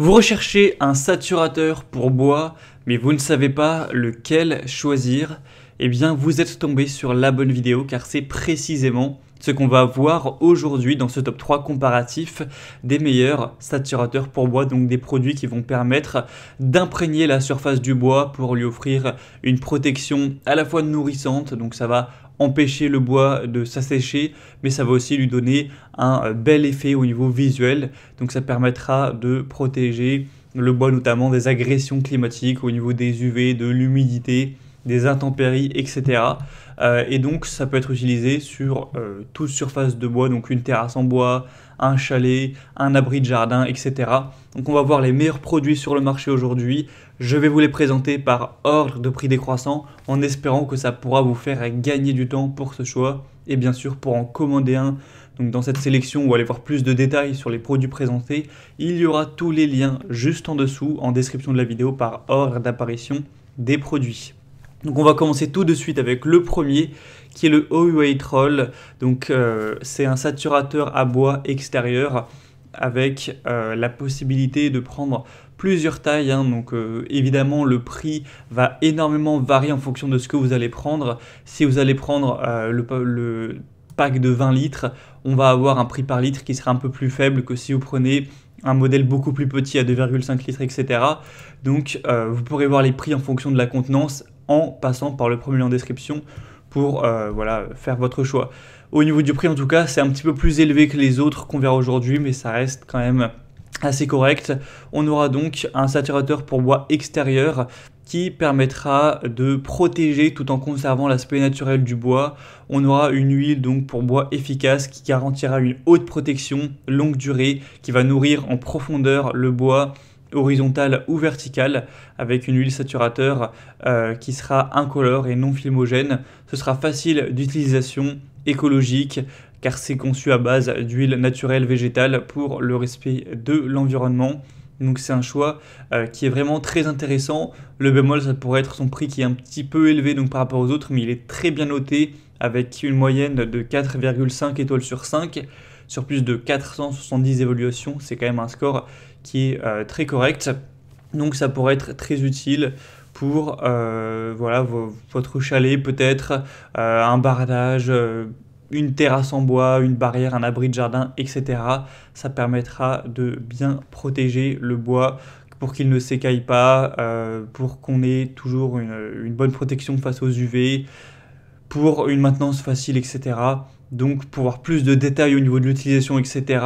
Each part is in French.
Vous recherchez un saturateur pour bois, mais vous ne savez pas lequel choisir, eh bien vous êtes tombé sur la bonne vidéo car c'est précisément ce qu'on va voir aujourd'hui dans ce top 3 comparatif des meilleurs saturateurs pour bois, donc des produits qui vont permettre d'imprégner la surface du bois pour lui offrir une protection à la fois nourrissante, donc ça va empêcher le bois de s'assécher, mais ça va aussi lui donner un euh, bel effet au niveau visuel. Donc ça permettra de protéger le bois notamment des agressions climatiques au niveau des UV, de l'humidité des intempéries, etc. Euh, et donc ça peut être utilisé sur euh, toute surface de bois, donc une terrasse en bois, un chalet, un abri de jardin, etc. Donc on va voir les meilleurs produits sur le marché aujourd'hui. Je vais vous les présenter par ordre de prix décroissant en espérant que ça pourra vous faire gagner du temps pour ce choix et bien sûr pour en commander un. Donc dans cette sélection ou aller voir plus de détails sur les produits présentés, il y aura tous les liens juste en dessous en description de la vidéo par ordre d'apparition des produits. Donc on va commencer tout de suite avec le premier qui est le Huawei Troll. Donc euh, c'est un saturateur à bois extérieur avec euh, la possibilité de prendre plusieurs tailles. Hein. donc euh, évidemment le prix va énormément varier en fonction de ce que vous allez prendre. Si vous allez prendre le, pack de 20 litres, on va avoir un prix par litre qui sera un peu plus faible que si vous prenez un modèle beaucoup plus petit à 2,5 litres, etc. Donc vous pourrez voir les prix en fonction de la contenance en passant par le premier lien en description pour euh, voilà, faire votre choix. Au niveau du prix, en tout cas, c'est un petit peu plus élevé que les autres qu'on verra aujourd'hui, mais ça reste quand même assez correct. On aura donc un saturateur pour bois extérieur qui permettra de protéger tout en conservant l'aspect naturel du bois. On aura une huile donc pour bois efficace qui garantira une haute protection longue durée qui va nourrir en profondeur le bois horizontale ou verticale, avec une huile saturateur euh, qui sera incolore et non filmogène. Ce sera facile d'utilisation, écologique, car c'est conçu à base d'huile naturelle végétale pour le respect de l'environnement. Donc c'est un choix euh, qui est vraiment très intéressant. Le bémol, ça pourrait être son prix qui est un petit peu élevé donc par rapport aux autres, mais il est très bien noté avec une moyenne de 4,5 étoiles sur 5 sur plus de 470 évaluations. C'est quand même un score qui est euh, très correct. Donc ça pourrait être très utile pour euh, votre chalet peut-être, euh, un bardage une terrasse en bois, une barrière, un abri de jardin, etc. Ça permettra de bien protéger le bois pour qu'il ne s'écaille pas, pour qu'on ait toujours une, une bonne protection face aux UV, pour une maintenance facile, etc. Donc pour avoir plus de détails au niveau de l'utilisation, etc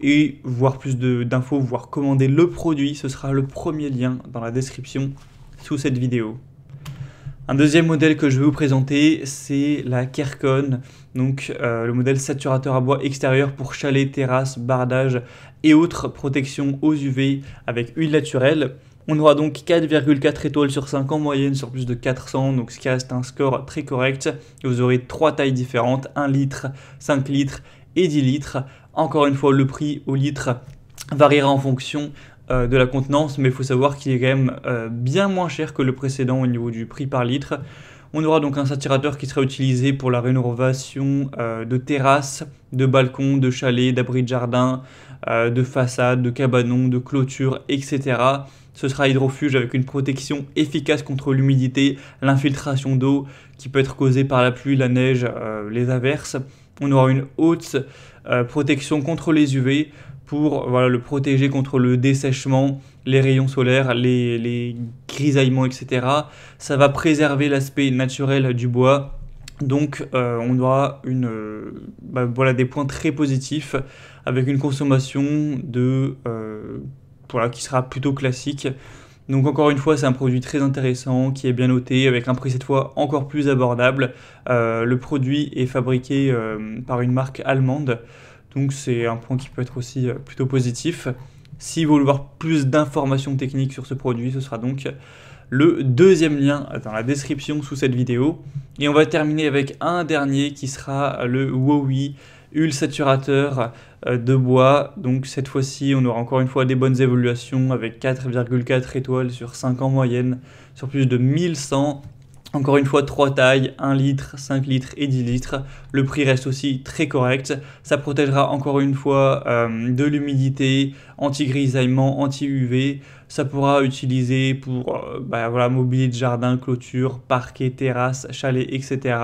et voir plus d'infos, voir commander le produit, ce sera le premier lien dans la description sous cette vidéo. Un deuxième modèle que je vais vous présenter, c'est la Kercon, donc euh, le modèle saturateur à bois extérieur pour chalet, terrasses, bardage et autres protections aux UV avec huile naturelle. On aura donc 4,4 étoiles sur 5 en moyenne sur plus de 400, donc ce qui reste un score très correct. Vous aurez trois tailles différentes, 1 litre, 5 litres et 10 litres. Encore une fois, le prix au litre variera en fonction euh, de la contenance, mais il faut savoir qu'il est quand même euh, bien moins cher que le précédent au niveau du prix par litre. On aura donc un saturateur qui sera utilisé pour la rénovation euh, de terrasses, de balcons, de chalets, d'abris de jardin, de façades, de cabanons, de clôtures, etc. Ce sera hydrofuge avec une protection efficace contre l'humidité, l'infiltration d'eau qui peut être causée par la pluie, la neige, les averses on aura une haute euh, protection contre les UV pour le protéger contre le dessèchement, les rayons solaires, les, grisaillements, etc. Ça va préserver l'aspect naturel du bois. Donc euh, on aura une, euh, bah, voilà, des points très positifs avec une consommation de, voilà, qui sera plutôt classique. Donc encore une fois, c'est un produit très intéressant qui est bien noté avec un prix cette fois encore plus abordable. Euh, le produit est fabriqué euh, par une marque allemande, donc c'est un point qui peut être aussi euh, plutôt positif. Si vous voulez voir plus d'informations techniques sur ce produit, ce sera donc le deuxième lien dans la description sous cette vidéo. Et on va terminer avec un dernier qui sera le Huawei UL Saturateur euh, de bois. Donc cette fois-ci, on aura encore une fois des bonnes évaluations avec 4,4 étoiles sur 5 en moyenne, sur plus de 1100 encore une fois, trois tailles, 1 litre, 5 litres et 10 litres. Le prix reste aussi très correct. Ça protégera encore une fois euh, de l'humidité, anti-grisaillement, anti-UV. Ça pourra utiliser pour euh, bah, mobilier de jardin, clôture, parquet, terrasse, chalet, etc.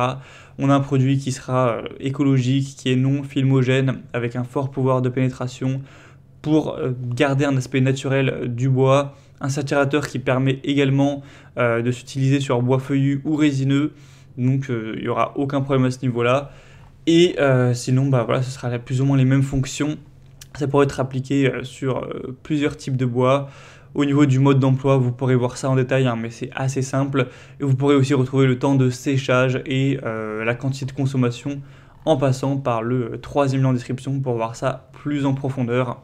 On a un produit qui sera euh, écologique, qui est non filmogène, avec un fort pouvoir de pénétration pour garder un aspect naturel du bois un saturateur qui permet également euh, de s'utiliser sur bois feuillu ou résineux. Donc euh, il n'y aura aucun problème à ce niveau-là. Et euh, sinon, bah, voilà, ce sera plus ou moins les mêmes fonctions. Ça pourrait être appliqué sur plusieurs types de bois. Au niveau du mode d'emploi, vous pourrez voir ça en détail, hein, mais c'est assez simple. Et vous pourrez aussi retrouver le temps de séchage et la quantité de consommation en passant par le troisième lien en description pour voir ça plus en profondeur.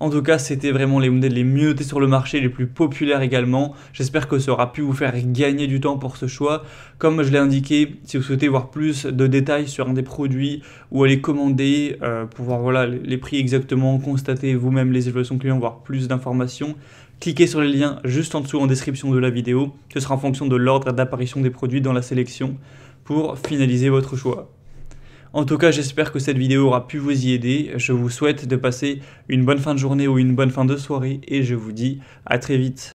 En tout cas, c'était vraiment les modèles les mieux notés sur le marché, les plus populaires également. J'espère que ça aura pu vous faire gagner du temps pour ce choix. Comme je l'ai indiqué, si vous souhaitez voir plus de détails sur un des produits ou aller commander, euh, pour voir voilà, les prix exactement, constater vous-même les évaluations clients, voir plus d'informations, cliquez sur les liens juste en dessous en description de la vidéo. Ce sera en fonction de l'ordre d'apparition des produits dans la sélection pour finaliser votre choix. En tout cas, j'espère que cette vidéo aura pu vous y aider. Je vous souhaite de passer une bonne fin de journée ou une bonne fin de soirée et je vous dis à très vite.